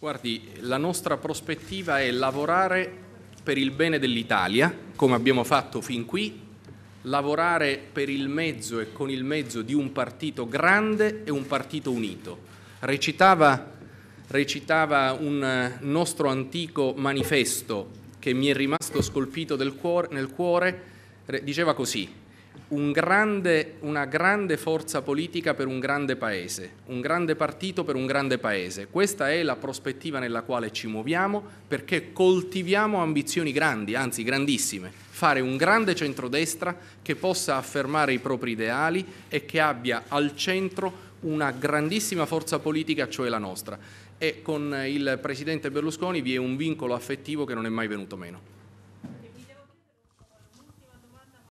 Guardi, la nostra prospettiva è lavorare per il bene dell'Italia, come abbiamo fatto fin qui, lavorare per il mezzo e con il mezzo di un partito grande e un partito unito. Recitava, recitava un eh, nostro antico manifesto che mi è rimasto scolpito cuore, nel cuore, diceva così, un grande, una grande forza politica per un grande paese, un grande partito per un grande paese. Questa è la prospettiva nella quale ci muoviamo perché coltiviamo ambizioni grandi, anzi grandissime. Fare un grande centrodestra che possa affermare i propri ideali e che abbia al centro una grandissima forza politica, cioè la nostra. E con il presidente Berlusconi vi è un vincolo affettivo che non è mai venuto meno.